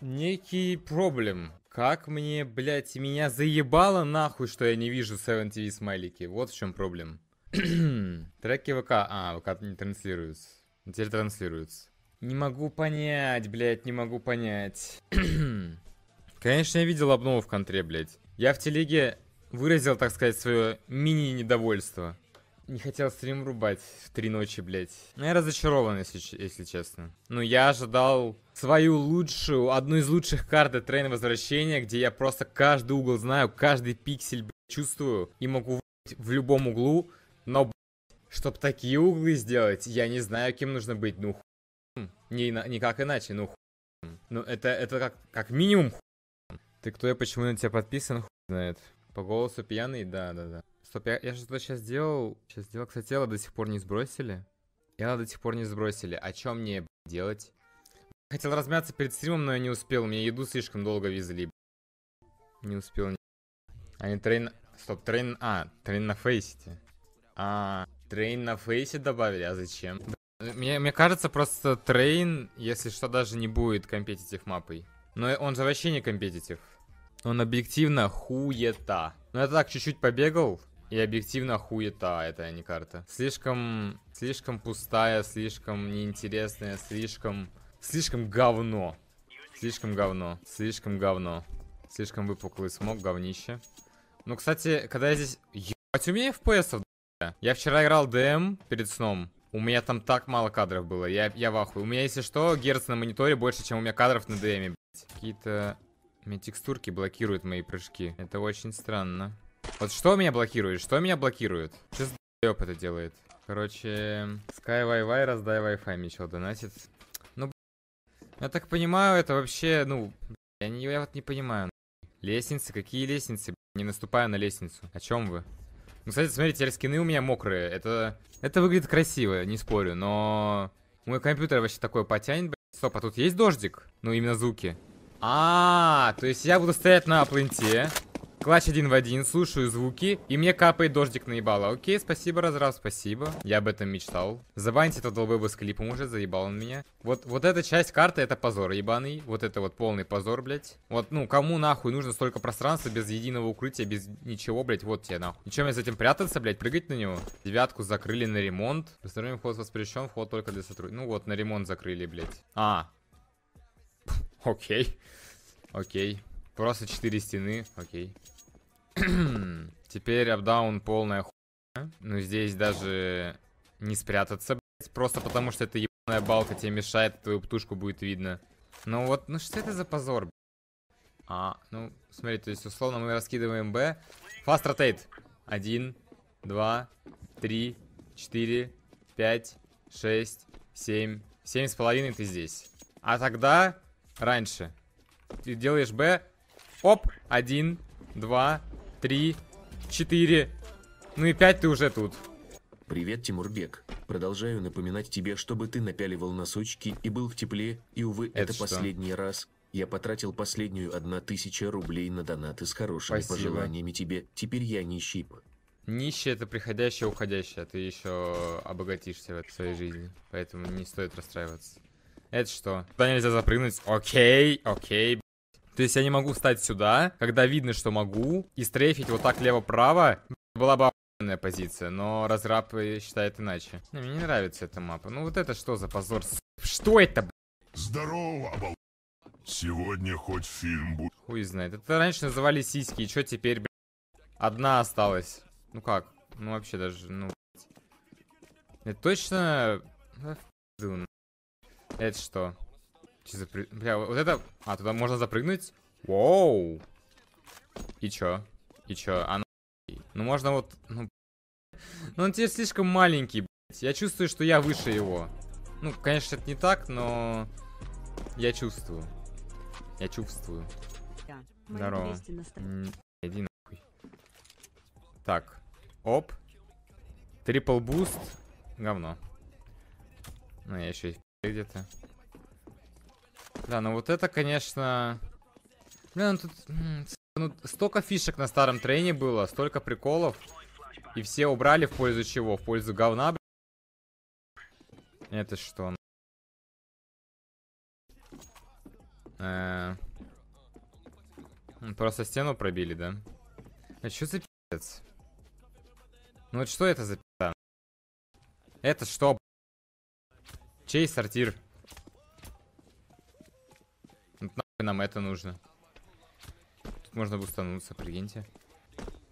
Некий проблем. Как мне, блять меня заебало нахуй, что я не вижу 7 TV смайлики. Вот в чем проблем. Треки ВК. А, ВК не транслируются. Теперь транслируются. Не могу понять, блять не могу понять. Конечно, я видел обнову в контре, блять Я в телеге выразил, так сказать, свое мини-недовольство. Не хотел стрим рубать в три ночи, блядь. Но ну, я разочарован, если, если честно. Ну, я ожидал свою лучшую, одну из лучших карт Трейна Возвращения, где я просто каждый угол знаю, каждый пиксель, блядь, чувствую и могу в любом углу, но, блядь, чтоб такие углы сделать, я не знаю, кем нужно быть, ну, хуй. Не, никак иначе, ну, хуй. Ну, это, это как, как минимум хуй. Ты кто я почему на тебя подписан, хуй знает. По голосу пьяный, да, да, да. Стоп, я, я что-то сейчас делал. Сейчас делал, кстати, тело до сих пор не сбросили. Тело до сих пор не сбросили. А чем мне делать? Хотел размяться перед стримом, но я не успел. Мне еду слишком долго везли. Не успел. Не... А не трейн... Стоп, трейн... А, трейн на фейсите. А, трейн на фейсе добавили, а зачем? Мне, мне кажется, просто трейн, если что, даже не будет компетитив мапой. Но он же вообще не компетитив. Он объективно хуета. Но ну, я так чуть-чуть побегал, и объективно хуета эта, а не карта. Слишком... Слишком пустая, слишком неинтересная, слишком... Слишком говно. Слишком говно. Слишком говно. Слишком выпуклый смог, говнище. Ну, кстати, когда я здесь... Ебать, у меня FPS, Я вчера играл ДМ эм перед сном. У меня там так мало кадров было, я, я в ахуе. У меня, если что, герц на мониторе больше, чем у меня кадров на ДМе, эм, Какие-то... Мне текстурки блокируют мои прыжки. Это очень странно. Вот что меня блокирует? Что меня блокирует? Че за это делает? Короче, Sky Wi-Fi раздай Wi-Fi Мичел донатит. Ну, я так понимаю, это вообще, ну, я, не, я вот не понимаю. Лестницы? Какие лестницы? Не наступаю на лестницу. О чем вы? Ну, кстати, смотрите, теперь скины у меня мокрые. Это, это выглядит красиво, не спорю, но... Мой компьютер вообще такой потянет, блядь. Стоп, а тут есть дождик? Ну, именно звуки. А, -а, а, то есть я буду стоять на плынте, Клатч один в один, слушаю звуки, и мне капает дождик наебало. Окей, спасибо, разрав, спасибо. Я об этом мечтал. Забанить этого долбоеба с клипом уже, заебал он меня. Вот, вот эта часть карты, это позор, ебаный. Вот это вот полный позор, блядь. Вот, ну, кому нахуй нужно столько пространства без единого укрытия, без ничего, блядь, вот тебе нахуй. И чем я с этим прятаться, блядь, прыгать на него? Девятку закрыли на ремонт. Посторонним вход воспрещен, вход только для сотрудников. Ну вот, на ремонт закрыли, блядь. А. Окей. Окей. Просто четыре стены, окей. Теперь апдаун полная хуйня. Ну здесь даже не спрятаться, блядь, просто потому что эта ебаная балка тебе мешает, твою птушку будет видно. Ну вот, ну что это за позор, блядь? А, ну, смотри, то есть условно мы раскидываем Б. Фаст ротейт. Один, два, три, четыре, пять, шесть, семь. Семь с половиной ты здесь. А тогда раньше. Ты делаешь Б. Оп, один, два, три, четыре. Ну и пять ты уже тут. Привет, Тимурбек. Продолжаю напоминать тебе, чтобы ты напяливал носочки и был в тепле. И, увы, это, это последний раз. Я потратил последнюю одна тысяча рублей на донаты с хорошими Спасибо. пожеланиями тебе. Теперь я нищий. Нищий это приходящее, уходящее. Ты еще обогатишься в своей жизни. Поэтому не стоит расстраиваться. Это что? Туда нельзя запрыгнуть. Окей, окей. То есть я не могу встать сюда, когда видно, что могу, и стрейфить вот так лево-право. Была бы охуенная позиция, но разраб э, считает иначе. Не, мне не нравится эта мапа. Ну вот это что за позор? Что это, блядь? Здорово, обал... Сегодня хоть фильм будет. Хуй знает. Это раньше называли сиськи, и что теперь, блядь? Одна осталась. Ну как? Ну вообще даже, ну... Это точно... Ну, это что? Че запры... Бля, вот это... А, туда можно запрыгнуть? Воу! И чё? И чё? А ну... Ну можно вот... Ну, ну он тебе слишком маленький, блядь. Я чувствую, что я выше его. Ну, конечно, это не так, но... Я чувствую. Я чувствую. Здорово. Иди нахуй. Так. Оп. Трипл буст. Говно. Ну, я еще и где-то. Да, ну вот это, конечно... Бля, ну тут... Ну, столько фишек на старом трейне было, столько приколов. И все убрали в пользу чего? В пользу говна, бля. Это что? Э -э Просто стену пробили, да? А что за пи***ц? Ну вот что это за пи***ца? Это что, бля? Чей сортир? Нам это нужно. Тут можно бустануться, прикиньте.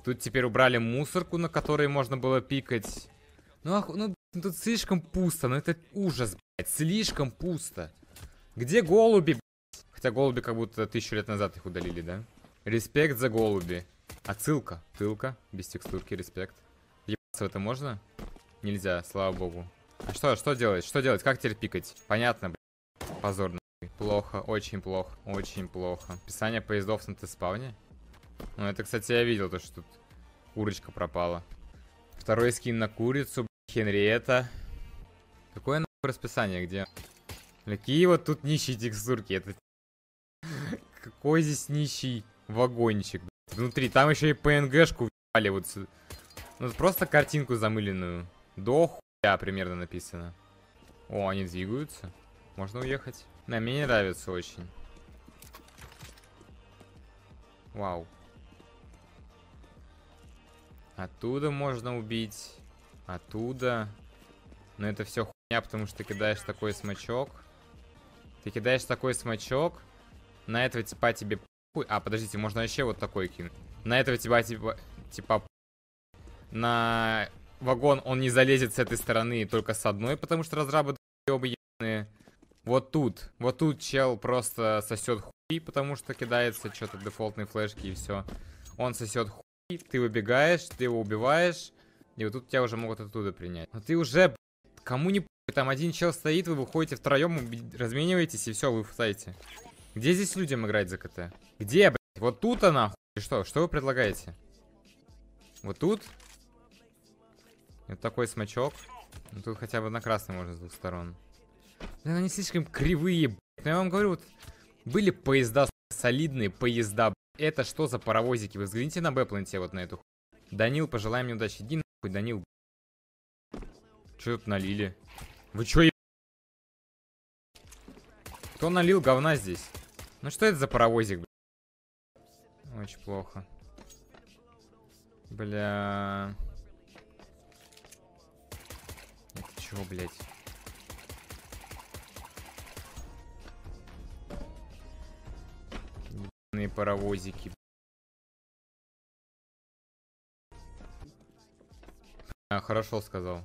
Тут теперь убрали мусорку, на которой можно было пикать. Ну, ах, ну, ну тут слишком пусто, ну это ужас, блядь, слишком пусто. Где голуби, блядь? Хотя голуби как будто тысячу лет назад их удалили, да? Респект за голуби. Отсылка. Тылка. Без текстурки, респект. Ебаться в это можно? Нельзя, слава богу. А что, что делать? Что делать? Как теперь пикать? Понятно, блядь. Позорно. Плохо, очень плохо, очень плохо. Писание поездов на Т-спавне? Ну, это, кстати, я видел, то, что тут курочка пропала. Второй скин на курицу, Хенриета. Какое нахуй расписание, где? Какие вот тут нищие текстурки, это... Какой здесь нищий вагончик, Внутри, там еще и ПНГшку вали вот сюда. Ну, просто картинку замыленную. До хуя примерно написано. О, они двигаются. Можно уехать. На, мне не нравится очень. Вау. Оттуда можно убить. Оттуда. Но это все хуйня, потому что ты кидаешь такой смачок. Ты кидаешь такой смачок. На этого типа тебе похуй. А, подождите, можно вообще вот такой кинуть. На этого типа типа... типа на вагон он не залезет с этой стороны, только с одной, потому что разрабы ебаные. Вот тут. Вот тут чел просто сосет хуй, потому что кидается что-то дефолтные флешки и все. Он сосет хуй, ты выбегаешь, ты его убиваешь. И вот тут тебя уже могут оттуда принять. Но а ты уже, кому не там один чел стоит, вы выходите втроем, размениваетесь и все, вы встаете. Где здесь людям играть за КТ? Где, блядь? Вот тут она, хуй. И что? Что вы предлагаете? Вот тут? Вот такой смачок. Ну тут хотя бы на красный можно с двух сторон. Блин, они слишком кривые, блядь. я вам говорю, вот были поезда солидные, поезда, блядь. Это что за паровозики? Вы взгляните на Бэпланте вот на эту хуйню. Данил, пожелай мне удачи. Иди нахуй, Данил, блядь. тут налили? Вы чё, еб... Кто налил говна здесь? Ну что это за паровозик, блядь? Очень плохо. Бля... Это чё, блядь? паровозики. А, хорошо сказал.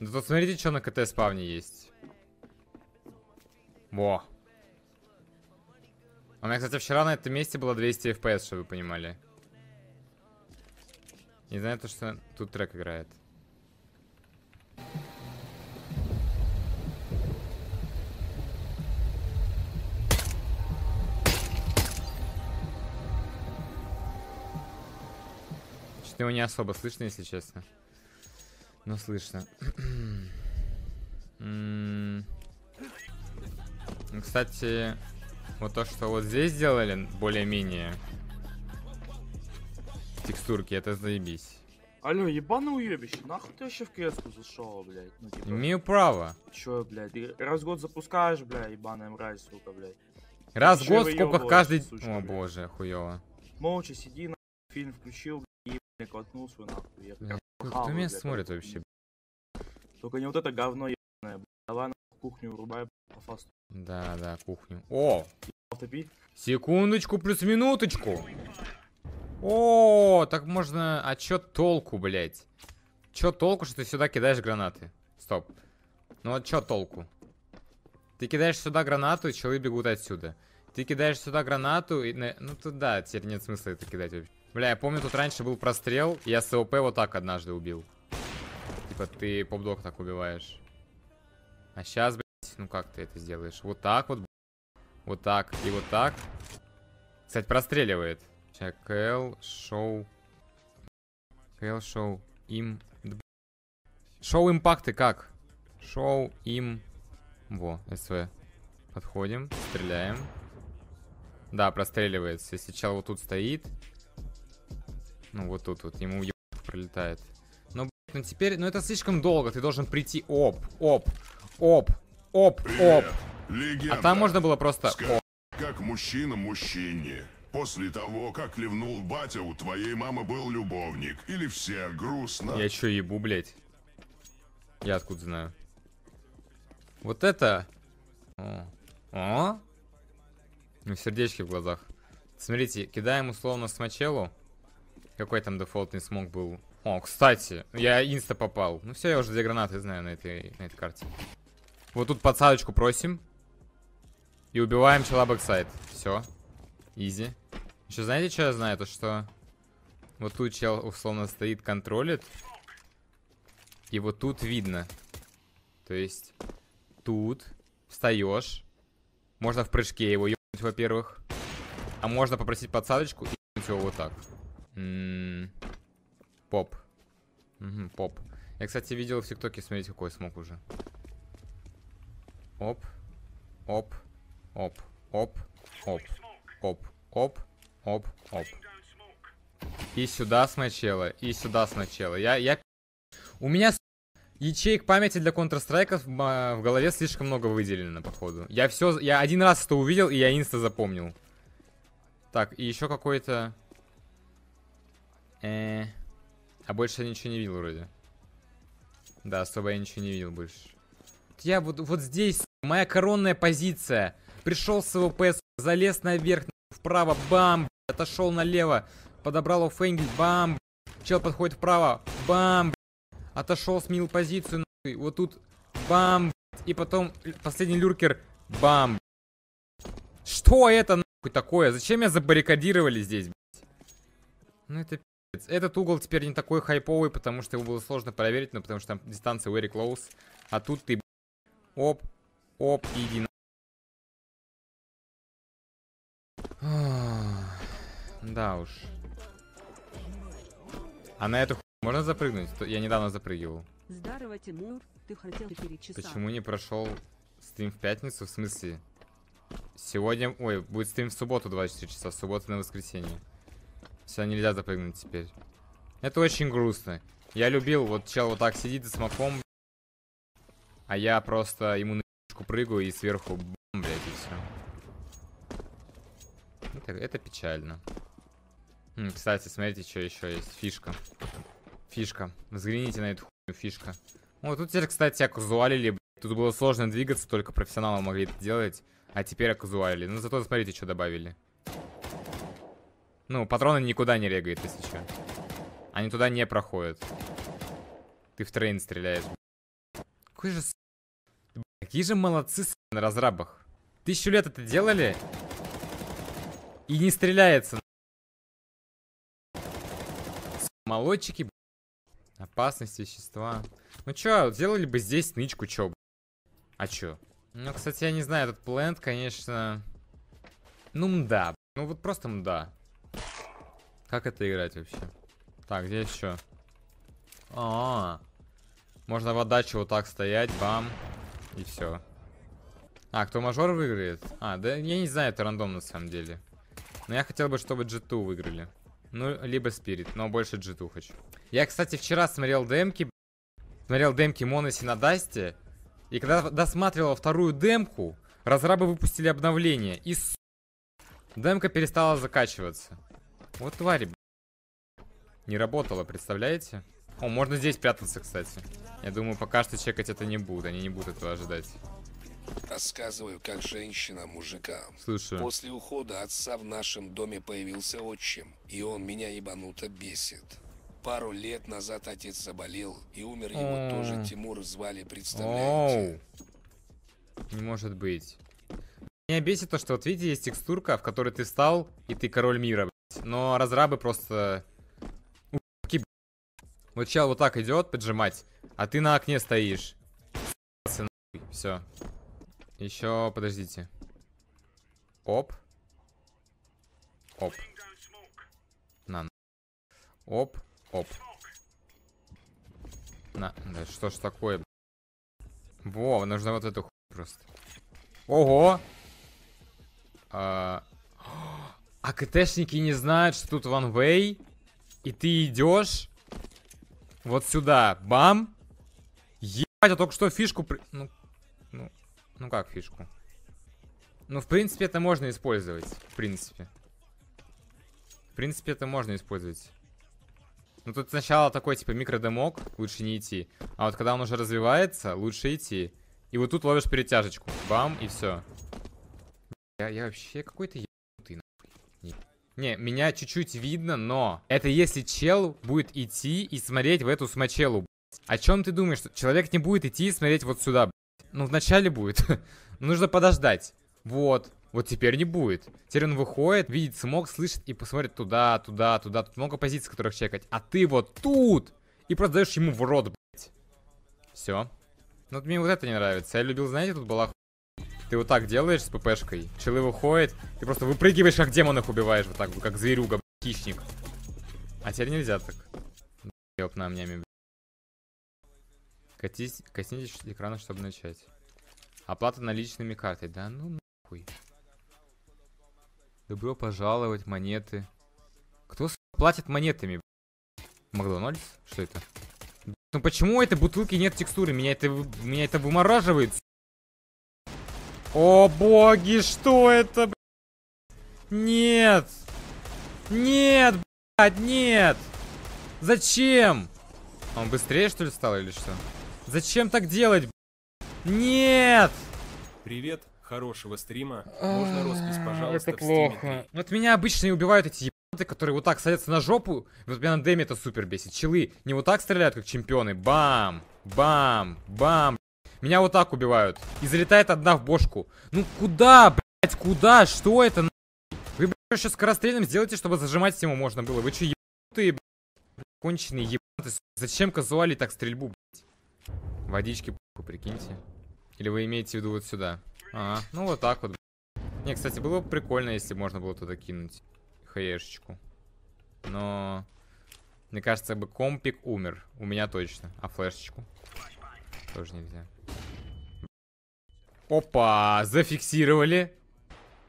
Ну тут смотрите, что на КТ спавне есть. Во. У меня, кстати, вчера на этом месте было 200 FPS, чтобы вы понимали. Не знаю, то, что тут трек играет. что его не особо слышно, если честно. Но слышно. Кстати, вот то, что вот здесь сделали, более-менее текстурки, это заебись. Алло, ебаный уебище, нахуй ты вообще в кс зашел, блядь? Ну, типа... Имею право. Че, блядь, ты раз в год запускаешь, блядь, ебаная мразь, сука, блядь. Раз в год сколько каждый... Сучка, О, блядь. боже, хуёво. Молча сиди, на фильм включил, я квакнулся нахуй. Я как... Кто а, меня смотрит вообще? Только не вот это говно ебаное. Давай на кухню врубай по фасту. Да, да, кухню. О! Автопи. Секундочку плюс минуточку. О, так можно... А чё толку, блядь? Чё толку, что ты сюда кидаешь гранаты? Стоп. Ну а чё толку? Ты кидаешь сюда гранату, челы бегут отсюда. Ты кидаешь сюда гранату и... Ну, туда теперь нет смысла это кидать вообще. Бля, я помню, тут раньше был прострел, и я СОП вот так однажды убил. Типа ты поп-док так убиваешь. А сейчас, блядь, ну как ты это сделаешь? Вот так вот, Вот так и вот так. Кстати, простреливает. Сейчас КЛ, шоу. КЛ, шоу. Им. Шоу импакты как? Шоу им. Во, СВ. Подходим, стреляем. Да, простреливается. Если чел вот тут стоит, ну, вот тут вот, ему пролетает. Но, ну, блядь, ну теперь, ну это слишком долго, ты должен прийти, оп, оп, оп, оп, оп. Легенда. А там можно было просто... Скажи, оп. как мужчина мужчине. После того, как ливнул батя, у твоей мамы был любовник. Или все грустно. Я чё ебу, блядь? Я откуда знаю? Вот это... О. Ну, сердечки в глазах. Смотрите, кидаем условно с мочелу. Какой там дефолтный смог был? О, кстати, я инста попал. Ну все, я уже две гранаты знаю на этой, на этой карте. Вот тут подсадочку просим. И убиваем чела бэксайд. Все. Изи. Еще знаете, что я знаю? То, что вот тут чел условно стоит, контролит. И вот тут видно. То есть тут встаешь. Можно в прыжке его ебнуть, во-первых. А можно попросить подсадочку и ебнуть его вот так поп. Угу, поп. Я, кстати, видел в ТикТоке, смотрите, какой смог уже. Оп. Оп. Оп. Оп. Оп. Оп. Оп. Оп. Оп. И сюда сначала, и сюда сначала. Я, я... У меня ячеек памяти для Counter-Strike в, в голове слишком много выделено, походу. Я все, я один раз это увидел, и я инста запомнил. Так, и еще какой-то... Э -э. А больше я ничего не видел вроде. Да, особо я ничего не видел больше. Я вот, вот здесь, моя коронная позиция. Пришел с ВПС, залез наверх, вправо, бам, отошел налево, подобрал оффенгель, бам, чел подходит вправо, бам, отошел, сменил позицию, нахуй, вот тут, бам, и потом последний люркер, бам. Что это нахуй такое? Зачем меня забаррикадировали здесь, блядь? Ну это этот угол теперь не такой хайповый, потому что его было сложно проверить, но ну, потому что там дистанция very close. А тут ты... Оп, оп, иди на... да уж. А на эту ху... можно запрыгнуть? Я недавно запрыгивал. Здорово, Тимур. Ты хотел перечесать. Почему не прошел стрим в пятницу? В смысле? Сегодня... Ой, будет стрим в субботу 24 часа, суббота на воскресенье. Все, нельзя запрыгнуть теперь. Это очень грустно. Я любил, вот чел вот так сидит с маком, а я просто ему на прыгаю и сверху бам, блядь, и все. Это, это печально. М, кстати, смотрите, что еще есть. Фишка. Фишка. Взгляните на эту хуйню, фишка. Вот тут теперь, кстати, оказуалили, блядь. Тут было сложно двигаться, только профессионалы могли это делать. А теперь оказуалили. Ну, зато смотрите, что добавили. Ну, патроны никуда не регают, если что. Они туда не проходят. Ты в трейн стреляешь. Какой же... Какие же молодцы на разрабах. Тысячу лет это делали? И не стреляется. Молодчики, Опасность вещества. Ну чё, сделали бы здесь нычку, чё, А чё? Ну, кстати, я не знаю, этот плент, конечно... Ну, мда. Ну, вот просто мда. Как это играть вообще? Так, где еще? А, -а, а, можно в отдачу вот так стоять, бам, и все. А, кто мажор выиграет? А, да я не знаю, это рандом на самом деле. Но я хотел бы, чтобы G2 выиграли. Ну, либо Спирит, но больше G2 хочу. Я, кстати, вчера смотрел демки, смотрел демки Моноси на Дасте, и когда досматривал вторую демку, разрабы выпустили обновление, и, с... демка перестала закачиваться. Вот твари, Не работало, представляете? О, можно здесь прятаться, кстати. Я думаю, пока что чекать это не будут. Они не будут этого ожидать. Рассказываю, как женщина мужикам. Слушаю. После ухода отца в нашем доме появился отчим, и он меня ебануто бесит. Пару лет назад отец заболел, и умер его О тоже Тимур звали, представляете? Не может быть. Меня бесит то, что вот видите, есть текстурка, в которой ты встал и ты король мира. Но разрабы просто... Вот чел вот так идет поджимать, а ты на окне стоишь. Все. Еще, подождите. Оп. Оп. На. на. Оп. Оп. На. Да что ж такое? Во, нужно вот эту хуй просто. Ого! А, а КТшники не знают, что тут One Way И ты идешь вот сюда. Бам. Ебать, я только что фишку... При... Ну, ну, ну как фишку? Ну, в принципе, это можно использовать. В принципе. В принципе, это можно использовать. Ну, тут сначала такой, типа, микродымок. Лучше не идти. А вот когда он уже развивается, лучше идти. И вот тут ловишь перетяжечку. Бам, и все. Я, я вообще какой-то... Не, меня чуть-чуть видно, но... Это если чел будет идти и смотреть в эту смачелу. О чем ты думаешь? Человек не будет идти и смотреть вот сюда, блядь. Ну, вначале будет. Нужно подождать. Вот. Вот теперь не будет. Теперь он выходит, видит смог, слышит и посмотрит туда, туда, туда. Тут много позиций, которых чекать. А ты вот тут! И просто даешь ему в рот, блядь. Все. Ну, вот мне вот это не нравится. Я любил, знаете, тут была ты вот так делаешь с ППшкой, челы выходит, ты просто выпрыгиваешь, как демонов убиваешь, вот так, как зверюга, хищник. А теперь нельзя так. Ёб на мне, Катись, коснитесь экрана, чтобы начать. Оплата наличными картой. Да ну нахуй. Добро пожаловать, монеты. Кто платит монетами? Макдональдс? Что это? Ну почему у этой бутылки нет текстуры? Меня это, меня это вымораживает, о, боги, что это, Нет! Нет, блядь, нет! Зачем? Он быстрее, что ли, стал или что? Зачем так делать, блядь? Нет! Привет, хорошего стрима. А, Можно роспись, пожалуйста, Это плохо. Вот меня обычно и убивают эти ебанты, которые вот так садятся на жопу. Вот меня на деме это супер бесит. Челы не вот так стреляют, как чемпионы. Бам! Бам! Бам! Меня вот так убивают. И залетает одна в бошку. Ну куда, блядь, куда? Что это, на... Вы, блядь, еще скорострельным сделайте, чтобы зажимать всему можно было. Вы че, ебанутые, блядь, конченые ебанты. Зачем казуали так стрельбу, блядь? Водички, похуй, прикиньте. Или вы имеете в виду вот сюда? А, ну вот так вот, блядь. Не, кстати, было бы прикольно, если можно было туда кинуть хаешечку. Но... Мне кажется, бы компик умер. У меня точно. А флешечку? Тоже нельзя. Опа, зафиксировали.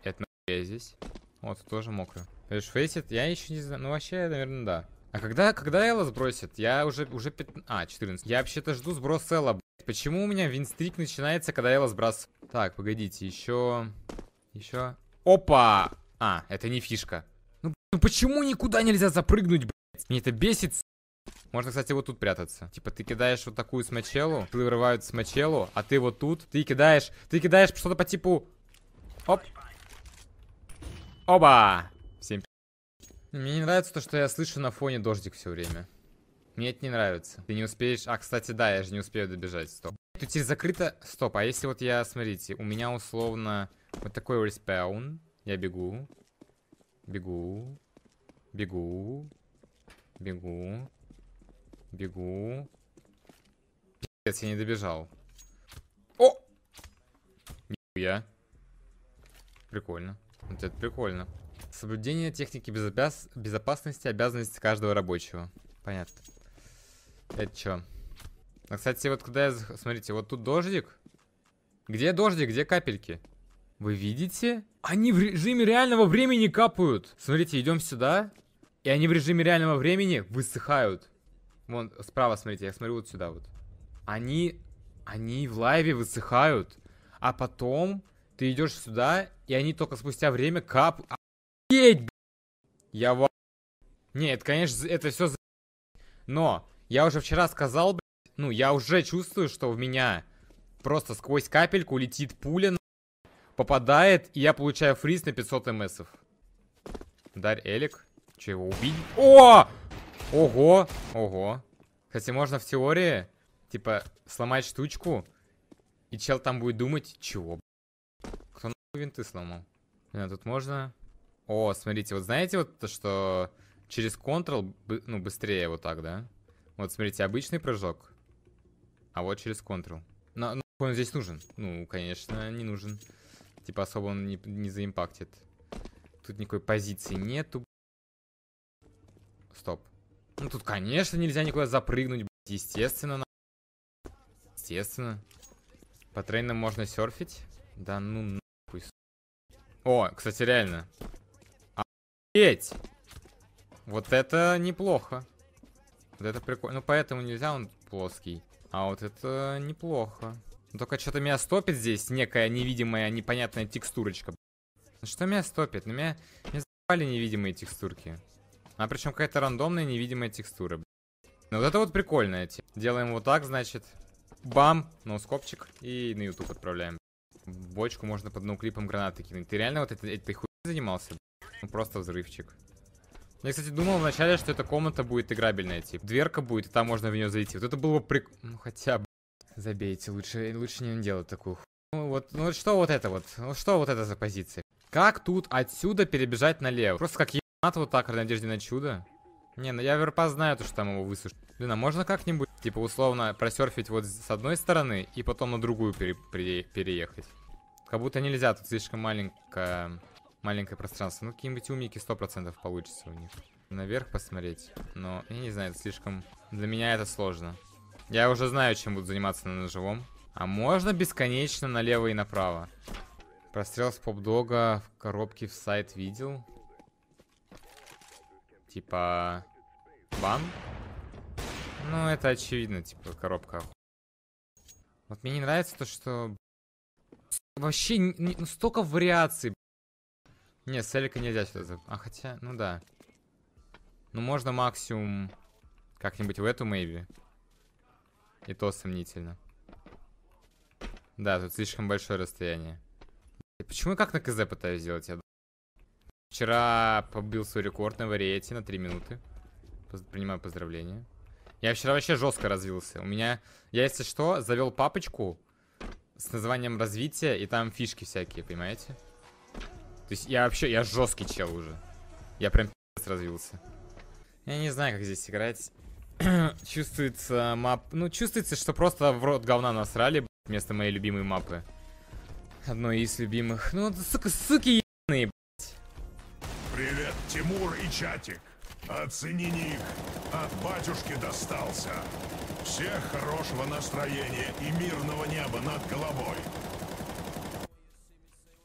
Это я здесь. Вот, тоже мокро. Видишь, фейсит, я еще не знаю. Ну, вообще, наверное, да. А когда, когда Элла сбросит? Я уже, уже 15... А, 14. Я вообще-то жду сброс Элла, Почему у меня винстрик начинается, когда Элла сброс Так, погодите, еще... Еще... Опа! А, это не фишка. Ну, ну почему никуда нельзя запрыгнуть, блядь? Мне это бесит, можно, кстати, вот тут прятаться. Типа, ты кидаешь вот такую смачелу, ты вырывают смачелу, а ты вот тут, ты кидаешь, ты кидаешь что-то по типу... Оп. Оба! Всем Мне не нравится то, что я слышу на фоне дождик все время. Мне это не нравится. Ты не успеешь... А, кстати, да, я же не успею добежать. Стоп. Тут теперь закрыто... Стоп, а если вот я... Смотрите, у меня условно вот такой респаун. Я бегу. Бегу. Бегу. Бегу. Бегу. Пиздец, я не добежал. О! Я. Прикольно. Вот это прикольно. Соблюдение техники безопас... безопасности обязанность каждого рабочего. Понятно. Это что? А, кстати, вот когда я... Смотрите, вот тут дождик. Где дождик, где капельки? Вы видите? Они в режиме реального времени капают. Смотрите, идем сюда. И они в режиме реального времени высыхают. Вон, справа, смотрите, я смотрю вот сюда вот. Они, они в лайве высыхают, а потом ты идешь сюда, и они только спустя время кап... Охуеть, Я в... Нет, конечно, это все... Но я уже вчера сказал, блядь, ну, я уже чувствую, что в меня просто сквозь капельку летит пуля, попадает, и я получаю фриз на 500 мсов. Эм Дарь Элик. Че, его убить? О! Ого, ого. Хотя можно в теории, типа, сломать штучку, и чел там будет думать, чего, Кто нахуй винты сломал? Не, тут можно... О, смотрите, вот знаете вот то, что через Ctrl, ну, быстрее вот так, да? Вот, смотрите, обычный прыжок, а вот через Ctrl. На, на он здесь нужен? Ну, конечно, не нужен. Типа, особо он не, не заимпактит. Тут никакой позиции нету. Стоп. Ну тут, конечно, нельзя никуда запрыгнуть, блядь. Естественно, на... Естественно. По трейнам можно серфить. Да ну нахуй. О, кстати, реально. Охуеть! Вот это неплохо. Вот это прикольно. Ну поэтому нельзя, он плоский. А вот это неплохо. Ну, только что-то меня стопит здесь некая невидимая, непонятная текстурочка. Ну, что меня стопит? Ну меня, меня запали невидимые текстурки. А причем какая-то рандомная невидимая текстура. Ну вот это вот прикольная тема. Делаем вот так, значит. Бам! Ноускопчик. И на YouTube отправляем. Бочку можно под ноуклипом гранаты кинуть. Ты реально вот этой, этой хуй занимался? Ну просто взрывчик. Я, кстати, думал вначале, что эта комната будет играбельная, типа. Дверка будет, и там можно в нее зайти. Вот это было бы прик... Ну хотя бы... Забейте, лучше, лучше не делать такую хуйню. Ну вот, ну вот что вот это вот? Ну что вот это за позиция? Как тут отсюда перебежать налево? Просто как Мат вот так, надежде на чудо. Не, ну я верпа знаю, то, что там его высушит. Блин, а можно как-нибудь, типа, условно, просерфить вот с одной стороны и потом на другую пере пере переехать? Как будто нельзя, тут слишком маленькое, маленькое пространство. Ну, какие-нибудь умники 100% получится у них. Наверх посмотреть, но, я не знаю, это слишком... Для меня это сложно. Я уже знаю, чем буду заниматься на ножевом. А можно бесконечно налево и направо? Прострел с поп-дога в коробке в сайт видел? Типа... Бан? Ну, это очевидно, типа, коробка. Вот мне не нравится то, что... Вообще, не, ну, столько вариаций. Не, Селика нельзя что-то... А, хотя, ну да. Ну, можно максимум... Как-нибудь в эту, maybe. И то сомнительно. Да, тут слишком большое расстояние. Почему я как на КЗ пытаюсь сделать? Я... Вчера побил свой рекорд на Варете на 3 минуты. Принимаю поздравления. Я вчера вообще жестко развился. У меня, я если что, завел папочку с названием развития, и там фишки всякие, понимаете? То есть я вообще, я жесткий чел уже. Я прям развился. Я не знаю, как здесь играть. чувствуется мап... Ну, чувствуется, что просто в рот говна насрали, вместо моей любимой мапы. Одной из любимых. Ну, сука, суки, Привет, Тимур и Чатик. Оцени ник. От батюшки достался. Всех хорошего настроения и мирного неба над головой.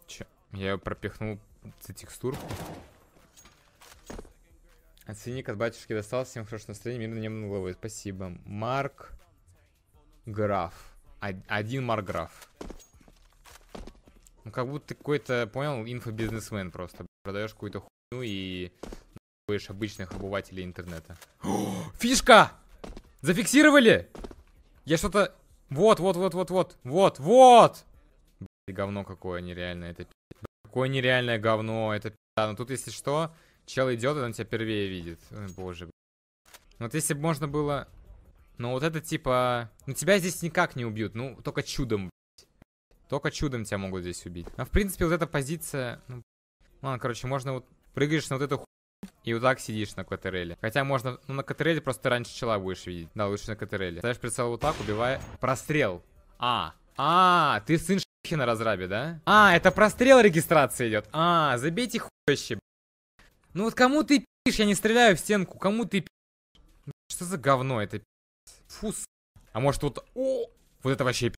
Че? Я пропихнул за текстурку. Оценник от батюшки достался. Всем хорошего настроения, мирного неба над головой. Спасибо. Марк Граф. Один Марк Граф. Ну, как будто какой-то, понял, инфобизнесмен просто. Продаешь какую-то ну и будешь обычных обывателей интернета. фишка! Зафиксировали? Я что-то... Вот, вот, вот, вот, вот, вот, вот! Блядь, говно какое нереальное, это Какое нереальное говно, это пи***. Но ну тут, если что, чел идет, и он тебя первее видит. Ой, боже, ну Вот если бы можно было... Ну вот это типа... Ну тебя здесь никак не убьют, ну только чудом, блядь. Только чудом тебя могут здесь убить. А в принципе вот эта позиция... Ну, Ладно, короче, можно вот Прыгаешь на вот эту И вот так сидишь на катереле. Хотя можно... Ну, на катереле просто раньше чела будешь видеть. Да, лучше на катереле. Ставишь прицел вот так, убивая... Прострел. А. А, ты сын на разрабе, да? А, это прострел регистрации идет. А, забейте хуяще, Ну вот кому ты пишешь? Я не стреляю в стенку. Кому ты пишешь? Что за говно это? Фу, с... А может вот... О! Вот это вообще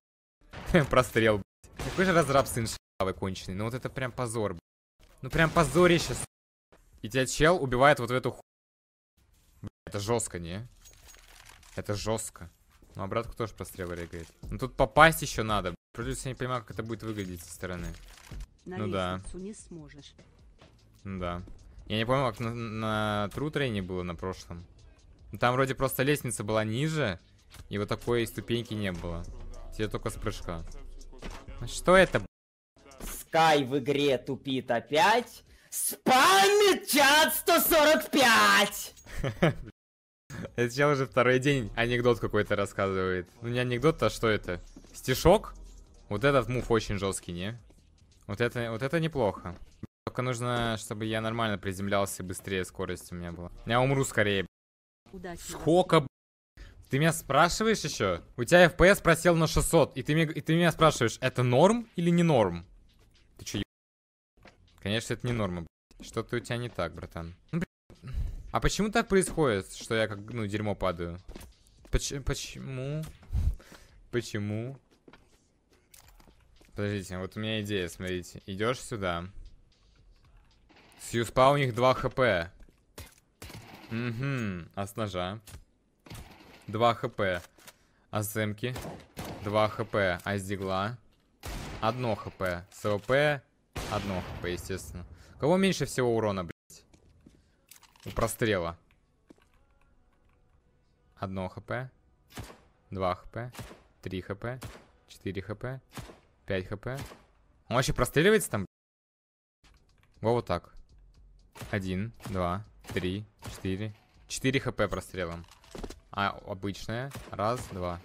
прострел, блядь. Какой же разраб сын шавы конченый. Ну вот это прям позор, блядь. Ну прям позорище, сука. И тебя чел убивает вот в эту ху... Это жестко, не? Это жестко. Но ну, обратку а тоже прострел регает. Ну тут попасть еще надо. Плюс я не понимаю, как это будет выглядеть со стороны. На ну да. не сможешь. Ну да. Я не помню, как на, на тру трейне было на прошлом. Но ну, там вроде просто лестница была ниже, и вот такой ступеньки не было. Тебе только с прыжка. Ну, что это, Скай в игре тупит опять чат 145! Это чел уже второй день анекдот какой-то рассказывает. Ну не анекдот, а что это? Стишок? Вот этот мув очень жесткий, не? Вот это, вот это неплохо. Только нужно, чтобы я нормально приземлялся быстрее скорость у меня была. Я умру скорее. Удачи, Сколько, Ты меня спрашиваешь еще? У тебя FPS просел на 600, и ты, и ты меня спрашиваешь, это норм или не норм? Конечно, это не норма. Что-то у тебя не так, братан. Ну, А почему так происходит, что я как, ну, дерьмо падаю? Поч почему? Почему? Подождите, вот у меня идея, смотрите. Идешь сюда. С юспа у них 2 хп. Угу, а с ножа? 2 хп. А с эмки? 2 хп. А с дигла? 1 хп. С ОП Одно хп, естественно. кого меньше всего урона, блядь? У прострела. Одно хп. Два хп. Три хп. Четыре хп. Пять хп. Он вообще простреливается там, Во, вот так. Один, два, три, четыре. Четыре хп прострелом. А обычная. Раз, два.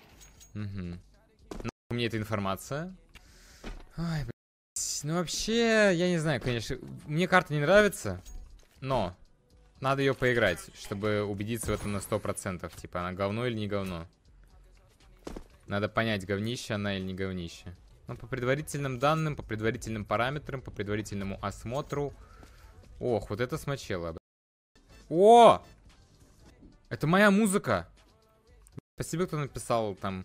Угу. Ну, мне эта информация. Ой, блин. Ну, вообще, я не знаю, конечно. Мне карта не нравится, но надо ее поиграть, чтобы убедиться в этом на 100%. Типа, она говно или не говно. Надо понять, говнище она или не говнище. Но ну, по предварительным данным, по предварительным параметрам, по предварительному осмотру... Ох, вот это смочело. О! Это моя музыка! Спасибо, кто написал там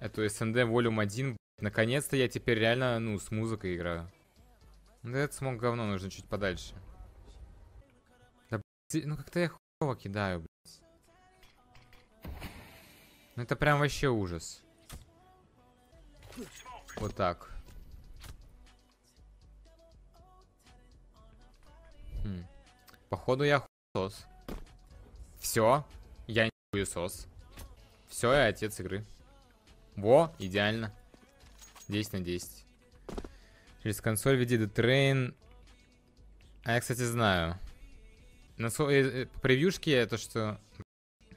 эту SND Volume 1. Наконец-то я теперь реально, ну, с музыкой играю. Да это смог говно, нужно чуть подальше. Да, ну как-то я хуево кидаю, блядь. Ну, это прям вообще ужас. Вот так. Хм. Походу я хуесос. Все, я не хуесос. Все, я отец игры. Во, идеально. 10 на 10. Через консоль веди The Train. А я, кстати, знаю. На э, э, по превьюшке это что...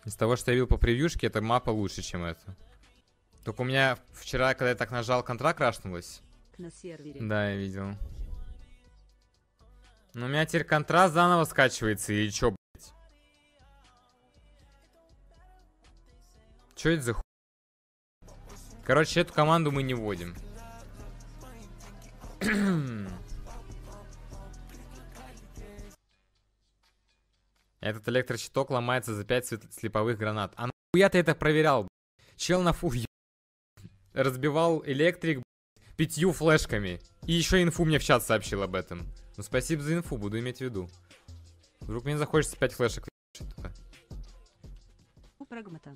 Из того, что я видел по превьюшке, эта мапа лучше, чем эта. Только у меня вчера, когда я так нажал, контракт крашнулась. На сервере. Да, я видел. Но у меня теперь контраст заново скачивается, и чё, блядь? Чё это за хуй? Короче, эту команду мы не вводим. Этот электрощиток ломается за 5 слеповых гранат. А нахуя ты это проверял, Чел на фу... Разбивал электрик, блядь, пятью флешками. И еще инфу мне в чат сообщил об этом. Ну спасибо за инфу, буду иметь в виду. Вдруг мне захочется 5 флешек.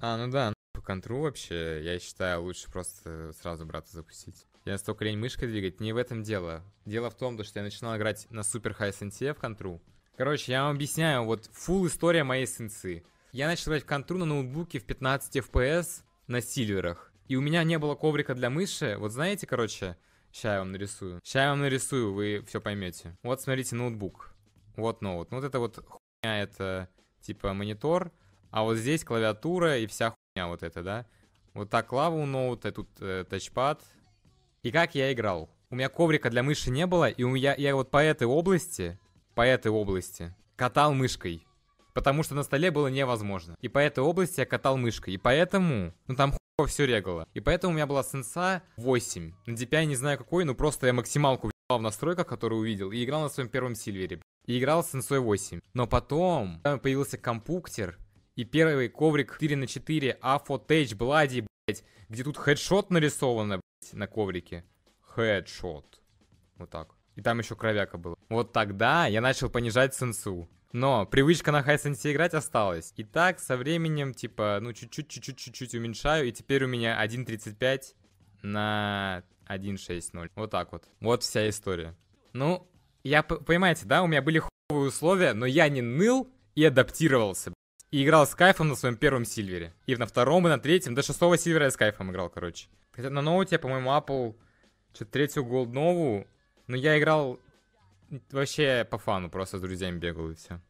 А, ну да контру вообще, я считаю, лучше просто сразу брата запустить. Я настолько лень мышкой двигать, не в этом дело. Дело в том, что я начинал играть на супер хай сенсе в контру. Короче, я вам объясняю, вот full история моей сенсы. Я начал играть в контру на ноутбуке в 15 FPS на сильверах. И у меня не было коврика для мыши. Вот знаете, короче, сейчас я вам нарисую. Сейчас я вам нарисую, вы все поймете. Вот смотрите, ноутбук. Вот ноут. Ну вот это вот хуйня, это типа монитор. А вот здесь клавиатура и вся меня вот это, да? Вот так лаву ноут, а тут э, тачпад. И как я играл? У меня коврика для мыши не было, и у меня я вот по этой области, по этой области, катал мышкой. Потому что на столе было невозможно. И по этой области я катал мышкой. И поэтому, ну там хуй все регало. И поэтому у меня была сенса 8. На DPI не знаю какой, но просто я максималку в настройках, которую увидел, и играл на своем первом сильвере. И играл с сенсой 8. Но потом появился компуктер, и первый коврик 4 на 4 Афотейдж Блади, блядь, где тут хедшот нарисовано, блядь, на коврике. Хедшот. Вот так. И там еще кровяка было. Вот тогда я начал понижать сенсу. Но привычка на хай сенсе играть осталась. И так со временем, типа, ну чуть-чуть, чуть-чуть, чуть-чуть уменьшаю. И теперь у меня 1.35 на 1.6.0. Вот так вот. Вот вся история. Ну, я, понимаете, да, у меня были хуевые условия, но я не ныл и адаптировался. И играл с кайфом на своем первом сильвере. И на втором, и на третьем. До шестого сильвера я с кайфом играл, короче. Хотя на ноуте, по-моему, Apple что-то третью голднову. Но я играл вообще по фану, просто с друзьями бегал и все.